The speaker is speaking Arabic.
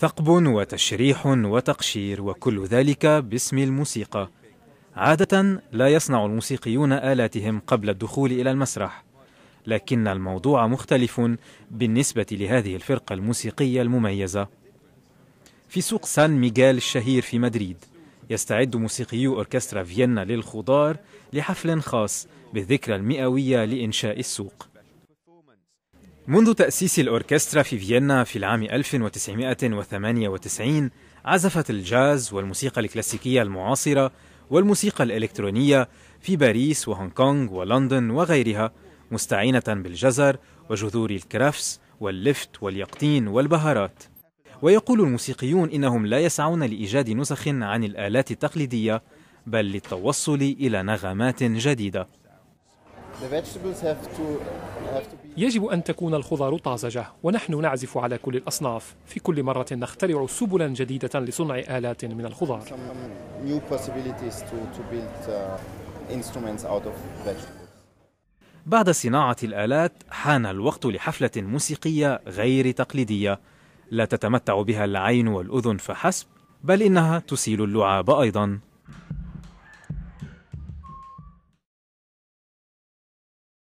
ثقب وتشريح وتقشير وكل ذلك باسم الموسيقى عادة لا يصنع الموسيقيون آلاتهم قبل الدخول إلى المسرح لكن الموضوع مختلف بالنسبة لهذه الفرقة الموسيقية المميزة في سوق سان ميغال الشهير في مدريد يستعد موسيقيو أوركسترا فيينا للخضار لحفل خاص بالذكرى المئوية لإنشاء السوق منذ تأسيس الأوركسترا في فيينا في العام 1998 عزفت الجاز والموسيقى الكلاسيكية المعاصرة والموسيقى الإلكترونية في باريس وهونغ كونغ ولندن وغيرها مستعينة بالجزر وجذور الكرافس واللفت واليقطين والبهارات ويقول الموسيقيون إنهم لا يسعون لإيجاد نسخ عن الآلات التقليدية بل للتوصل إلى نغمات جديدة يجب أن تكون الخضار طازجة ونحن نعزف على كل الأصناف في كل مرة نخترع سبلا جديدة لصنع آلات من الخضار uh, بعد صناعة الآلات حان الوقت لحفلة موسيقية غير تقليدية لا تتمتع بها العين والأذن فحسب بل إنها تسيل اللعاب أيضاً